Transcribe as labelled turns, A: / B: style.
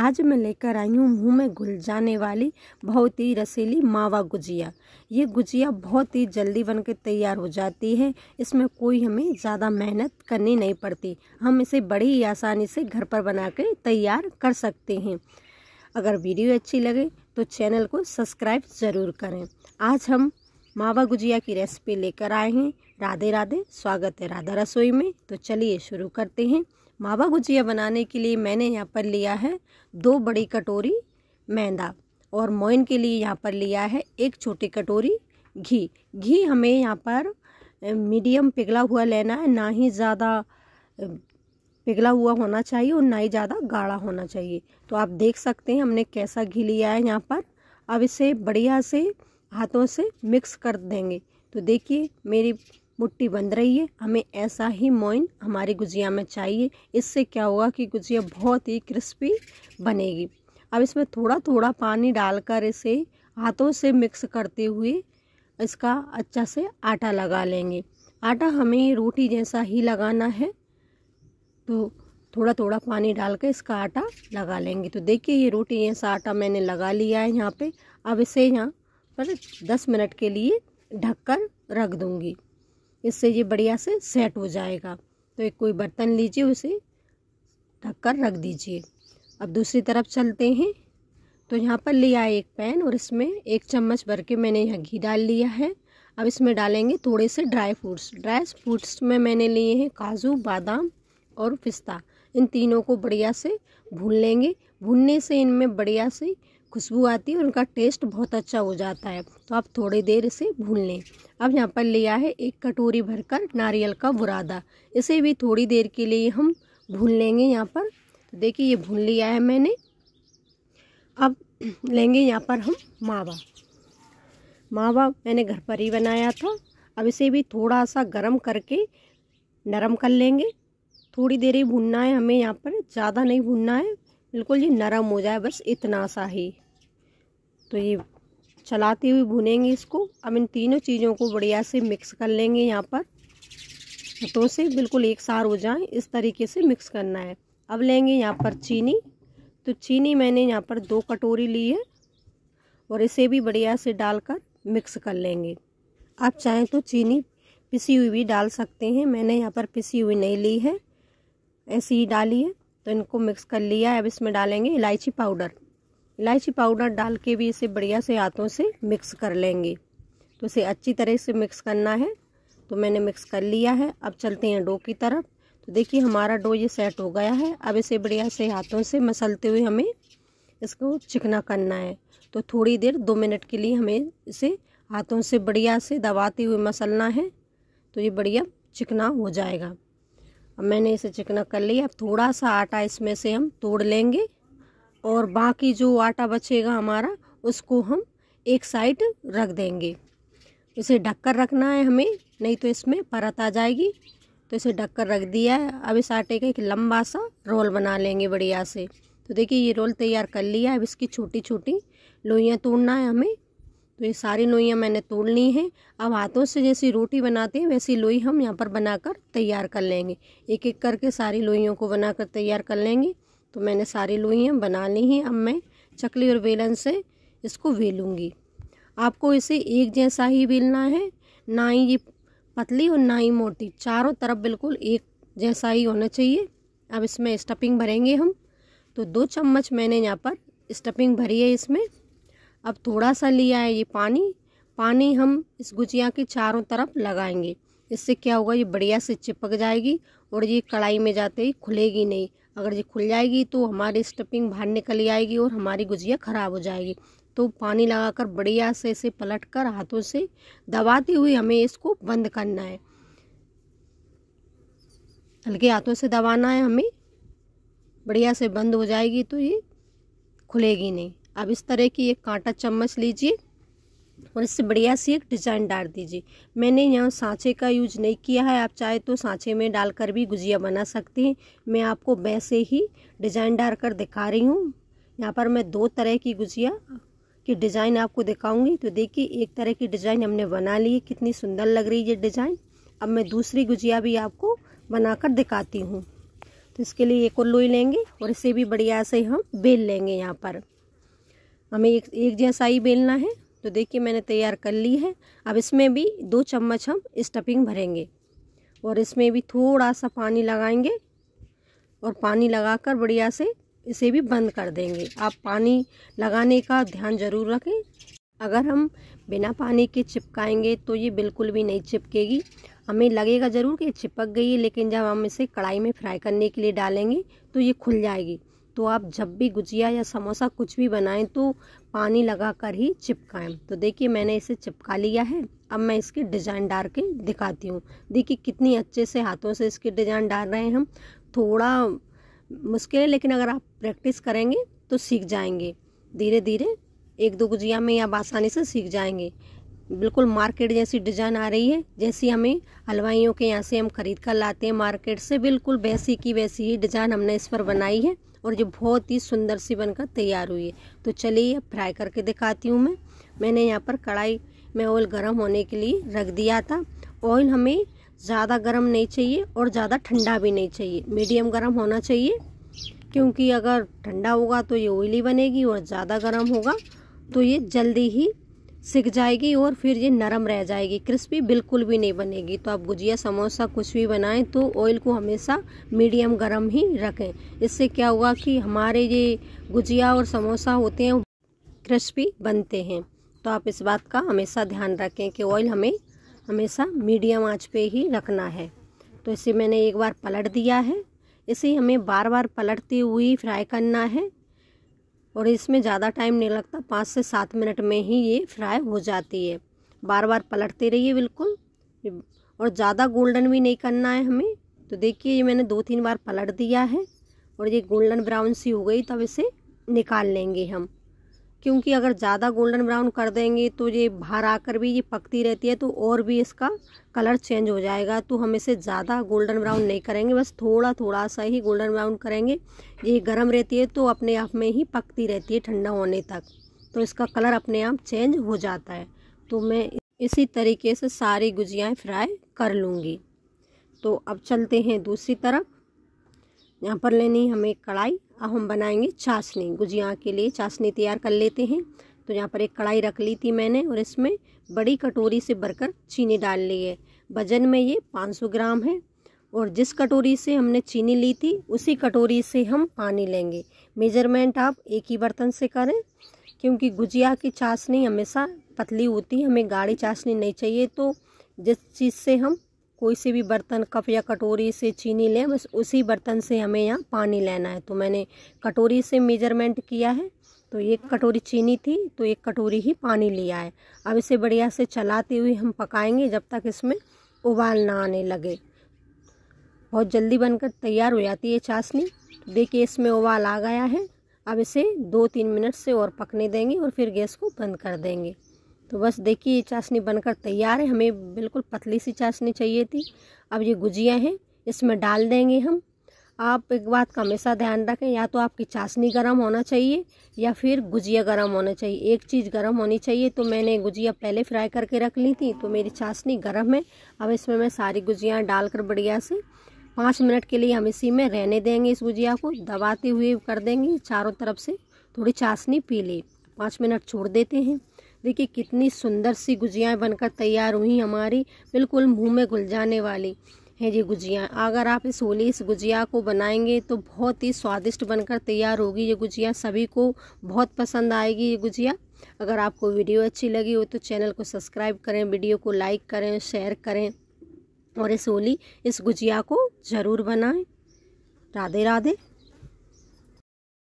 A: आज मैं लेकर आई हूँ मुँह में घुल जाने वाली बहुत ही रसीली मावा गुजिया ये गुजिया बहुत ही जल्दी बन के तैयार हो जाती है इसमें कोई हमें ज़्यादा मेहनत करनी नहीं पड़ती हम इसे बड़ी ही आसानी से घर पर बना के तैयार कर सकते हैं अगर वीडियो अच्छी लगे तो चैनल को सब्सक्राइब ज़रूर करें आज हम मावा गुजिया की रेसिपी लेकर आए हैं राधे राधे स्वागत है राधा रसोई में तो चलिए शुरू करते हैं मावा गुजिया बनाने के लिए मैंने यहाँ पर लिया है दो बड़ी कटोरी मैदा और मोइन के लिए यहाँ पर लिया है एक छोटी कटोरी घी घी हमें यहाँ पर मीडियम पिघला हुआ लेना है ना ही ज़्यादा पिघला हुआ होना चाहिए और ना ही ज़्यादा गाढ़ा होना चाहिए तो आप देख सकते हैं हमने कैसा घी लिया है यहाँ पर अब इसे बढ़िया से हाथों से मिक्स कर देंगे तो देखिए मेरी मुट्ठी बंद रही है हमें ऐसा ही मोइन हमारी गुजिया में चाहिए इससे क्या होगा कि गुजिया बहुत ही क्रिस्पी बनेगी अब इसमें थोड़ा थोड़ा पानी डालकर इसे हाथों से मिक्स करते हुए इसका अच्छा से आटा लगा लेंगे आटा हमें रोटी जैसा ही लगाना है तो थोड़ा थोड़ा पानी डाल इसका आटा लगा लेंगे तो देखिए ये रोटी जैसा आटा मैंने लगा लिया है यहाँ पे अब इसे यहाँ पर दस मिनट के लिए ढककर रख दूँगी इससे ये बढ़िया से सेट हो जाएगा तो एक कोई बर्तन लीजिए उसे ढक कर रख दीजिए अब दूसरी तरफ चलते हैं तो यहाँ पर लिया एक पैन और इसमें एक चम्मच भर के मैंने यहाँ घी डाल लिया है अब इसमें डालेंगे थोड़े से ड्राई फ्रूट्स ड्राई फ्रूट्स में मैंने लिए हैं काजू बादाम और पिस्ता इन तीनों को बढ़िया से भून लेंगे भूनने से इनमें बढ़िया से खुशबू आती है और उनका टेस्ट बहुत अच्छा हो जाता है तो आप थोड़ी देर इसे भून लें अब यहाँ पर लिया है एक कटोरी भरकर नारियल का बुरादा इसे भी थोड़ी देर के लिए हम भून लेंगे यहाँ पर तो देखिए ये भून लिया है मैंने अब लेंगे यहाँ पर हम मावा मावा मैंने घर पर ही बनाया था अब इसे भी थोड़ा सा गर्म करके नरम कर लेंगे थोड़ी देर ही भूनना है हमें यहाँ पर ज़्यादा नहीं भूनना है बिल्कुल ये नरम हो जाए बस इतना सा ही तो ये चलाती हुई भुनेंगे इसको अब इन तीनों चीज़ों को बढ़िया से मिक्स कर लेंगे यहाँ पर तो से बिल्कुल एक सार हो जाए इस तरीके से मिक्स करना है अब लेंगे यहाँ पर चीनी तो चीनी मैंने यहाँ पर दो कटोरी ली है और इसे भी बढ़िया से डालकर मिक्स कर लेंगे आप चाहें तो चीनी पिसी हुई भी डाल सकते हैं मैंने यहाँ पर पिसी हुई नहीं ली है ऐसी ही डाली है तो इनको मिक्स कर लिया है अब इसमें डालेंगे इलायची पाउडर इलायची पाउडर डाल के भी इसे बढ़िया से हाथों से मिक्स कर लेंगे तो इसे अच्छी तरह से मिक्स करना है तो मैंने मिक्स कर लिया है अब चलते हैं डो की तरफ तो देखिए हमारा डो ये सेट हो गया है अब इसे बढ़िया से हाथों से मसलते हुए हमें इसको चिकना करना है तो थोड़ी देर दो मिनट के लिए हमें इसे हाथों से बढ़िया से दबाते हुए मसलना है तो ये बढ़िया चिकना हो जाएगा अब मैंने इसे चिकना कर लिया अब थोड़ा सा आटा इसमें से हम तोड़ लेंगे और बाकी जो आटा बचेगा हमारा उसको हम एक साइड रख देंगे इसे ढककर रखना है हमें नहीं तो इसमें परत आ जाएगी तो इसे ढककर रख दिया है अब इस आटे का एक लंबा सा रोल बना लेंगे बढ़िया से तो देखिए ये रोल तैयार कर लिया है अब इसकी छोटी छोटी लोइयाँ तोड़ना है हमें तो ये सारी लोइयाँ मैंने तोड़ ली हैं अब हाथों से जैसी रोटी बनाते हैं वैसी लोई हम यहाँ पर बनाकर तैयार कर लेंगे एक एक करके सारी लोइयों को बनाकर तैयार कर लेंगे तो मैंने सारी लोई हैं बना ली हैं अब मैं चकली और बेलन से इसको वेलूँगी आपको इसे एक जैसा ही बेलना है ना ही ये पतली और ना ही मोटी चारों तरफ बिल्कुल एक जैसा ही होना चाहिए अब इसमें स्टफिंग भरेंगे हम तो दो चम्मच मैंने यहाँ पर स्टफिंग भरी है इसमें अब थोड़ा सा लिया है ये पानी पानी हम इस गुजिया के चारों तरफ लगाएंगे इससे क्या होगा ये बढ़िया से चिपक जाएगी और ये कढ़ाई में जाते ही खुलेगी नहीं अगर ये खुल जाएगी तो हमारी स्टफिंग बाहर निकल आएगी और हमारी गुजिया ख़राब हो जाएगी तो पानी लगाकर बढ़िया से इसे पलट कर हाथों से दबाते हुए हमें इसको बंद करना है हल्के हाथों से दबाना है हमें बढ़िया से बंद हो जाएगी तो ये खुलेगी नहीं अब इस तरह की एक कांटा चम्मच लीजिए और इससे बढ़िया सी एक डिज़ाइन डाल दीजिए मैंने यहाँ सांचे का यूज नहीं किया है आप चाहे तो सांचे में डालकर भी गुजिया बना सकते हैं मैं आपको वैसे ही डिज़ाइन डाल कर दिखा रही हूँ यहाँ पर मैं दो तरह की गुजिया की डिज़ाइन आपको दिखाऊंगी तो देखिए एक तरह की डिज़ाइन हमने बना ली है कितनी सुंदर लग रही है ये डिज़ाइन अब मैं दूसरी गुजिया भी आपको बनाकर दिखाती हूँ तो इसके लिए एक और लोई लेंगे और इसे भी बढ़िया से हम बेल लेंगे यहाँ पर हमें एक एक जैसा ही बेलना है तो देखिए मैंने तैयार कर ली है अब इसमें भी दो चम्मच हम स्टफिंग भरेंगे और इसमें भी थोड़ा सा पानी लगाएंगे और पानी लगाकर बढ़िया से इसे भी बंद कर देंगे आप पानी लगाने का ध्यान ज़रूर रखें अगर हम बिना पानी के चिपकाएंगे तो ये बिल्कुल भी नहीं चिपकेगी हमें लगेगा ज़रूर कि चिपक गई है लेकिन जब हम इसे कढ़ाई में फ्राई करने के लिए डालेंगे तो ये खुल जाएगी तो आप जब भी गुजिया या समोसा कुछ भी बनाएं तो पानी लगा कर ही चिपकाएं तो देखिए मैंने इसे चिपका लिया है अब मैं इसकी डिज़ाइन डाल के दिखाती हूँ देखिए कितनी अच्छे से हाथों से इसकी डिज़ाइन डाल रहे हैं हम थोड़ा मुश्किल है लेकिन अगर आप प्रैक्टिस करेंगे तो सीख जाएंगे धीरे धीरे एक दो गुजिया में आप आसानी से सीख जाएंगे बिल्कुल मार्केट जैसी डिजाइन आ रही है जैसी हमें हलवाइयों के यहाँ से हम खरीद कर लाते हैं मार्केट से बिल्कुल वैसी की वैसी ही डिजाइन हमने इस पर बनाई है और जो बहुत ही सुंदर सी बनकर तैयार हुई है तो चलिए अब फ्राई करके दिखाती हूँ मैं मैंने यहाँ पर कढ़ाई में ऑयल गर्म होने के लिए रख दिया था ऑयल हमें ज़्यादा गर्म नहीं चाहिए और ज़्यादा ठंडा भी नहीं चाहिए मीडियम गर्म होना चाहिए क्योंकि अगर ठंडा होगा तो ये ऑयली बनेगी और ज़्यादा गर्म होगा तो ये जल्दी ही सिक जाएगी और फिर ये नरम रह जाएगी क्रिस्पी बिल्कुल भी नहीं बनेगी तो आप गुजिया समोसा कुछ भी बनाएं तो ऑयल को हमेशा मीडियम गरम ही रखें इससे क्या हुआ कि हमारे ये गुजिया और समोसा होते हैं क्रिस्पी बनते हैं तो आप इस बात का हमेशा ध्यान रखें कि ऑयल हमें हमेशा मीडियम आंच पे ही रखना है तो इसे मैंने एक बार पलट दिया है इसे हमें बार बार पलटते हुए फ्राई करना है और इसमें ज़्यादा टाइम नहीं लगता पाँच से सात मिनट में ही ये फ्राई हो जाती है बार बार पलटते रहिए बिल्कुल और ज़्यादा गोल्डन भी नहीं करना है हमें तो देखिए ये मैंने दो तीन बार पलट दिया है और ये गोल्डन ब्राउन सी हो गई तब इसे निकाल लेंगे हम क्योंकि अगर ज़्यादा गोल्डन ब्राउन कर देंगे तो ये बाहर आकर भी ये पकती रहती है तो और भी इसका कलर चेंज हो जाएगा तो हम इसे ज़्यादा गोल्डन ब्राउन नहीं करेंगे बस थोड़ा थोड़ा सा ही गोल्डन ब्राउन करेंगे ये गर्म रहती है तो अपने आप में ही पकती रहती है ठंडा होने तक तो इसका कलर अपने आप चेंज हो जाता है तो मैं इसी तरीके से सारी गुजियाएँ फ्राई कर लूँगी तो अब चलते हैं दूसरी तरफ यहाँ पर लेनी हमें कढ़ाई अब हम बनाएंगे चाशनी गुजिया के लिए चाशनी तैयार कर लेते हैं तो यहाँ पर एक कढ़ाई रख ली थी मैंने और इसमें बड़ी कटोरी से भरकर चीनी डाल ली है वजन में ये 500 ग्राम है और जिस कटोरी से हमने चीनी ली थी उसी कटोरी से हम पानी लेंगे मेजरमेंट आप एक ही बर्तन से करें क्योंकि गुजिया की चाशनी हमेशा पतली होती है हमें गाढ़ी चाशनी नहीं चाहिए तो जिस चीज़ से हम कोई से भी बर्तन कप या कटोरी से चीनी लें बस उसी बर्तन से हमें यहाँ पानी लेना है तो मैंने कटोरी से मेजरमेंट किया है तो एक कटोरी चीनी थी तो एक कटोरी ही पानी लिया है अब इसे बढ़िया से चलाते हुए हम पकाएंगे जब तक इसमें उबाल ना आने लगे बहुत जल्दी बनकर तैयार हो जाती है चाशनी तो देखिए इसमें उबाल आ गया है अब इसे दो तीन मिनट से और पकने देंगे और फिर गैस को बंद कर देंगे तो बस देखिए ये चाशनी बनकर तैयार है हमें बिल्कुल पतली सी चाशनी चाहिए थी अब ये गुजिया हैं इसमें डाल देंगे हम आप एक बात का हमेशा ध्यान रखें या तो आपकी चाशनी गर्म होना चाहिए या फिर गुजिया गर्म होना चाहिए एक चीज़ गर्म होनी चाहिए तो मैंने गुजिया पहले फ्राई करके रख ली थी तो मेरी चाशनी गर्म है अब इसमें मैं सारी गुजियाँ डालकर बढ़िया से पाँच मिनट के लिए हम इसी में रहने देंगे इस गुजिया को दबाते हुए कर देंगे चारों तरफ से थोड़ी चाशनी पी लें पाँच मिनट छोड़ देते हैं देखिए कितनी सुंदर सी गुजियाएँ बनकर तैयार हुई हमारी बिल्कुल मुँह में घुल जाने वाली है ये गुजिया अगर आप इस होली इस गुजिया को बनाएंगे तो बहुत ही स्वादिष्ट बनकर तैयार होगी ये गुजिया सभी को बहुत पसंद आएगी ये गुजिया अगर आपको वीडियो अच्छी लगी हो तो चैनल को सब्सक्राइब करें वीडियो को लाइक करें शेयर करें और इस होली इस गुजिया को ज़रूर बनाएं राधे राधे